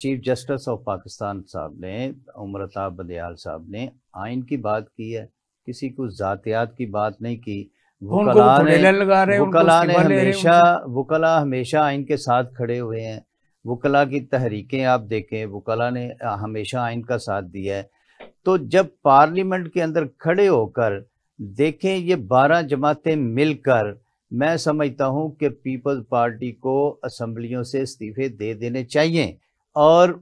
Chief justice of Pakistan साहब ने उम्रता बदयाल साहब ने आइन की बात की है किसी को जातियात की बात नहीं की वकला ने लगा रहे वकला ने हमेशा वकला हमेशा आइन के साथ खड़े हुए हैं वकला की तहरीकें आप देखें वकला ने हमेशा आइन का साथ दिया है तो जब पार्लियामेंट के अंदर खड़े होकर देखें ये बारह जमातें मिलकर मैं समझता हूँ कि पीपल्स पार्टी को असम्बलियों से इस्तीफे दे देने चाहिए और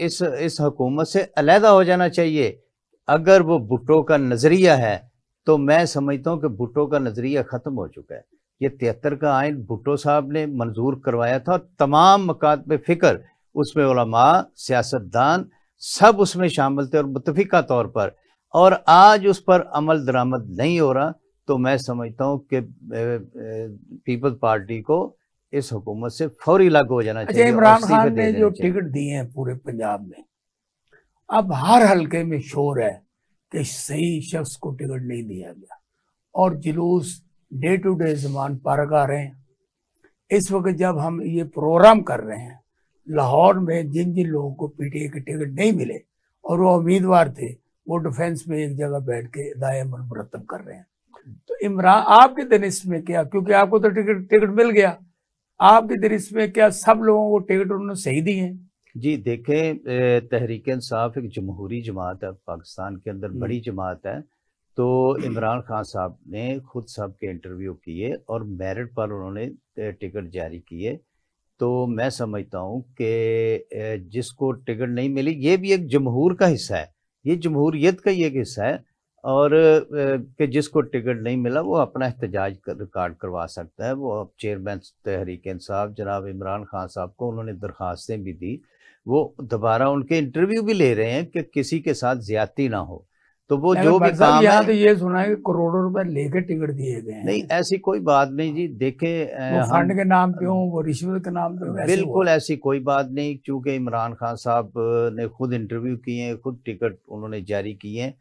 इस इस हकूमत से अलहदा हो जाना चाहिए अगर वो भुट्टो का नज़रिया है तो मैं समझता हूँ कि भुट्टो का नज़रिया ख़त्म हो चुका है ये तिहत्तर का आयन भुट्टो साहब ने मंजूर करवाया था और तमाम मकात में फ़िक्र उसमें उलमा सियासतदान सब उसमें शामिल थे और मुतफ़ा तौर पर और आज उस पर अमल दरामद नहीं हो रहा तो मैं समझता हूँ कि पीपल्स पार्टी को इस हुकूमत से फौरी लागू हो जाना अच्छा, चाहिए इमरान खान ने जो टिकट दिए हैं पूरे पंजाब में अब हर हलके में शोर है कि सही शख्स को टिकट नहीं दिया गया और जुलूस डे टू डे जमान पर गा रहे हैं इस वक्त जब हम ये प्रोग्राम कर रहे हैं लाहौर में जिन जिन लोगों को पीटीए के टिकट नहीं मिले और वो उम्मीदवार थे वो डिफेंस में एक जगह बैठ के अदाय मरतब कर रहे हैं तो इमरान आपके दिन इसमें क्या क्योंकि आपको तो टिकट टिकट मिल गया आपके दृश्य में क्या सब लोगों को टिकट उन्होंने सही दी है जी देखें तहरीक इंसाफ एक जमहूरी जमात है पाकिस्तान के अंदर बड़ी हम्म। जमात है तो इमरान खान साहब ने खुद साहब के इंटरव्यू किए और मेरिट पर उन्होंने टिकट जारी किए तो मैं समझता हूँ कि जिसको टिकट नहीं मिली ये भी एक जमहूर का हिस्सा है ये जमहूरीत का ही एक हिस्सा है और कि जिसको टिकट नहीं मिला वो अपना एहतजाज कर, रिकॉर्ड करवा सकता है वो अब चेयरमैन तहरीक इंसाफ जनाब इमरान खान साहब को उन्होंने दरख्वास्तें भी दी वो दोबारा उनके इंटरव्यू भी ले रहे हैं कि किसी के साथ ज्यादती ना हो तो वो जो भी काम है तो ये सुना है करोड़ों रुपए लेके टिकट दिए गए नहीं ऐसी कोई बात नहीं जी देखे फंड के नाम पे हूँ वो रिश्वत के नाम पे बिल्कुल ऐसी कोई बात नहीं चूंकि इमरान खान साहब ने खुद इंटरव्यू किए खुद टिकट उन्होंने जारी किए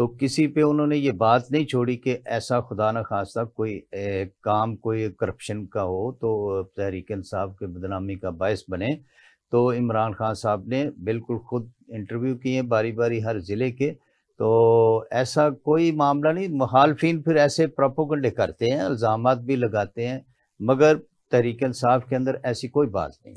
तो किसी पे उन्होंने ये बात नहीं छोड़ी कि ऐसा खुदा न खासा कोई ए, काम कोई करप्शन का हो तो तहरीक इंसाफ के बदनामी का बायस बने तो इमरान खान साहब ने बिल्कुल खुद इंटरव्यू किए बारी बारी हर ज़िले के तो ऐसा कोई मामला नहीं मुखालफी फिर ऐसे प्रोपोगंडे करते हैं इल्ज़ाम भी लगाते हैं मगर तहरीक इंसाफ के अंदर ऐसी कोई बात नहीं